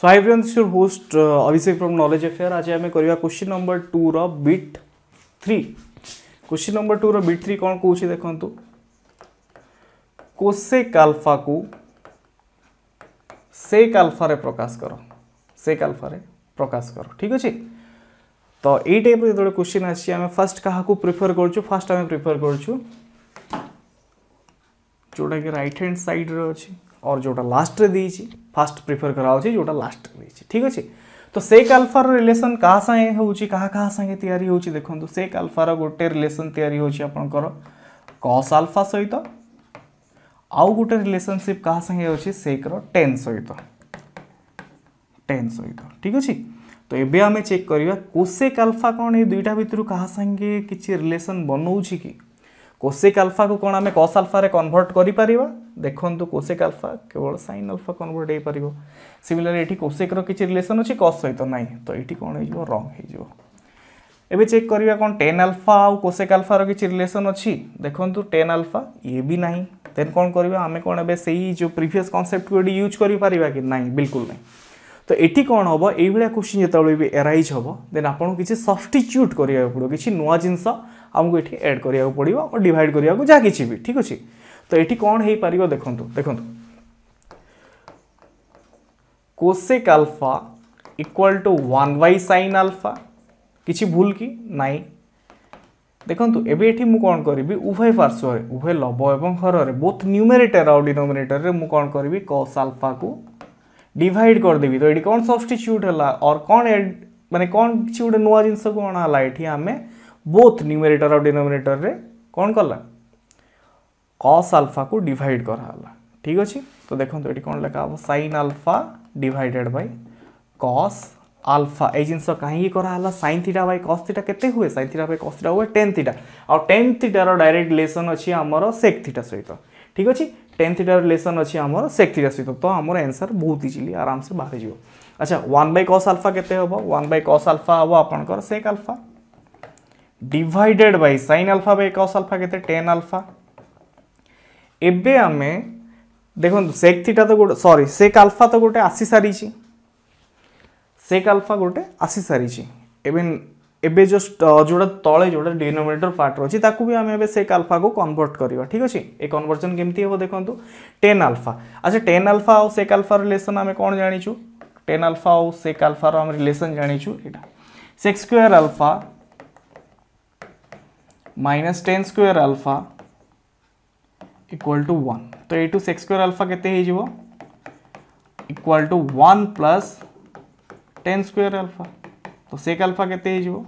so hi your host Abhishek from knowledge affair आज आम करवा क्वेश्चन नंबर टू रिट थ्री क्वेश्चन नंबर टू रिट थ्री कौन कौन देखु कोसेक आल्फा को सेक आल्फार प्रकाश कर से आल्फार प्रकाश कर ठीक अच्छे तो ये टाइप जो क्वेश्चन आम फास्ट क्या प्रिफर कर फास्ट आम प्रिफर कर जोटा कि रईट हैंड सैड्रे अच्छी और जोटा लास्ट रे फास्ट प्रिफर करा जोटा लास्ट रे ठीक अच्छे तो सेक आल्फार रिलेसन क्या सांगे होची कहा देखो सेक आल्फार गोटे रिलेसन या कस आलफा आल्फा सहित आउ गोटे रिलेसनशिप क्या सांगे अच्छे सेक्र टेन सहित टेन सहित ठीक अच्छे तो ये आम चेक करवा कोसेक आल्फा कौन ये दुईटा भितर क्या सांगे किसी रिलेसन बनाऊँ कि कोसेक आलफा को कौन आम कस आलफा कनभर्ट कर देखो कोसेक आलफा केवल सैन आलफा कनभर्ट हो पार सिमिलर ये कोसेक्र किसी रिलेसन अच्छी कस सहित ना तो ये कौन हो रंग हो एवं चेक करवा कौन टेन आलफा आउ आलफार किसी रिलेसन अच्छी देखो टेन आलफा ये भी ना देन कौन करवा आम कौन ए जो प्रिभस कनसेप्ट यूज कर कि ना बिल्कुल ना ତ ଏଠି କ'ଣ ହେବ ଏଇଭଳିଆ କୋଶ୍ଚିନ୍ ଯେତେବେଳେ ବି ଏରାଇଜ୍ ହେବ ଦେନ୍ ଆପଣଙ୍କୁ କିଛି ସବଷ୍ଟିଚ୍ୟୁଟ୍ କରିବାକୁ ପଡ଼ିବ କିଛି ନୂଆ ଜିନିଷ ଆମକୁ ଏଠି ଆଡ଼୍ କରିବାକୁ ପଡ଼ିବ ଓ ଡିଭାଇଡ଼ କରିବାକୁ ଯାହା କିଛି ବି ଠିକ୍ ଅଛି ତ ଏଠି କ'ଣ ହେଇପାରିବ ଦେଖନ୍ତୁ ଦେଖନ୍ତୁ cosec alpha equal to one by sine alpha কিছু ভুল কি নাই দেখন্তু এবে এটি মু কোন করিবি উভয় পার্শ্বরে উভয় লব এবং হররে বোথ নিউমেরেটর আর ডিনোমিনেটর রে মু কোন করিবি cos আলফা কু ଡିଭାଇଡ଼ କରିଦେବି ତ ଏଠି କ'ଣ ସବଷ୍ଟିଚ୍ୟୁଟ୍ ହେଲା ଅର୍ କ'ଣ ମାନେ କ'ଣ କିଛି ଗୋଟେ ନୂଆ ଜିନିଷକୁ ଅଣାହେଲା ଏଠି ଆମେ ବୋଥ୍ ନ୍ୟୁମେରେଟର୍ ଆଉ ଡିନୋମିନେଟର୍ରେ କ'ଣ କଲା କସ୍ ଆଲଫାକୁ ଡିଭାଇଡ଼ କରାହେଲା ଠିକ୍ ଅଛି ତ ଦେଖନ୍ତୁ ଏଠି କ'ଣ ଲେଖା ହେବ sine alpha divided by cos alpha এই জিনিস কাহিকি করা হল sine theta by cos theta কেতে হুয়ে sine theta by cos theta হুয়ে টেন থিটা আর টেন থিটার ডাইরেক্ট রিলেসন অছি আমার সেক থিটা সহিত ঠিক ଅଛି ଟେନ୍ ଥିଟାର ରିଲେସନ୍ ଅଛି ଆମର ସେକ୍ ଥିଟା ସହିତ ତ ଆମର ଆନ୍ସର୍ ବହୁତ ଇଜିଲି ଆରାମସେ ବାହାରିଯିବ ଆଚ୍ଛା ୱାନ୍ ବାଇ କସ୍ ଆଲଫା କେତେ ହେବ ୱାନ୍ ବାଇ କସ୍ ଆଲଫା ହେବ ଆପଣଙ୍କର sec alpha divided by sine alpha by cos alpha কেতে টেন আলফা এবে আমি দেখুন সেক থিটা তো গোটে সরি সেক আলফা তো গোটে আসি সারিছি সেক আলফা গোটে আসি সারিছি এবে ଏବେ ଯେଉଁ ଯେଉଁଟା ତଳେ ଯେଉଁଟା ଡିନୋମିନେଟର ପାର୍ଟ ଅଛି ତାକୁ ବି ଆମେ ଏବେ ସେ ଆଲଫାକୁ କନଭର୍ଟ କରିବା ଠିକ୍ ଅଛି ଏ କନଭର୍ସନ୍ କେମିତି ହେବ ଦେଖନ୍ତୁ ଟେନ୍ ଆଲଫା ଆଚ୍ଛା ଟେନ୍ ଆଲଫା ଆଉ ସେକ୍ ଆଲଫାର ରିଲେସନ୍ ଆମେ କ'ଣ ଜାଣିଛୁ ଟେନ୍ ଆଲଫା ଆଉ ସେକ୍ ଆଲଫାର ଆମେ ରିଲେସନ୍ ଜାଣିଛୁ ଏଇଟା sec square alpha minus tan square alpha equal to one तो ए टू सेक्स स्क्वायर अल्फा के equal to one plus tan square alpha तो सेक अल्फा कहते हैं जो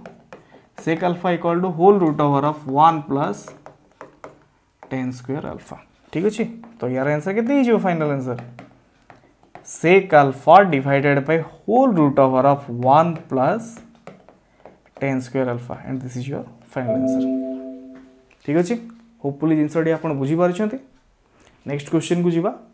sec alpha equal to whole root over of one plus tan square alpha ठीक अच्छे तो यार आंसर कितने ही जो final answer sec alpha divided by whole root over of one plus tan square alpha and this is your final answer ठीक अच्छे hopefully जिनसटी आप बुझीपार नेक्स्ट क्वेश्चन को जीवा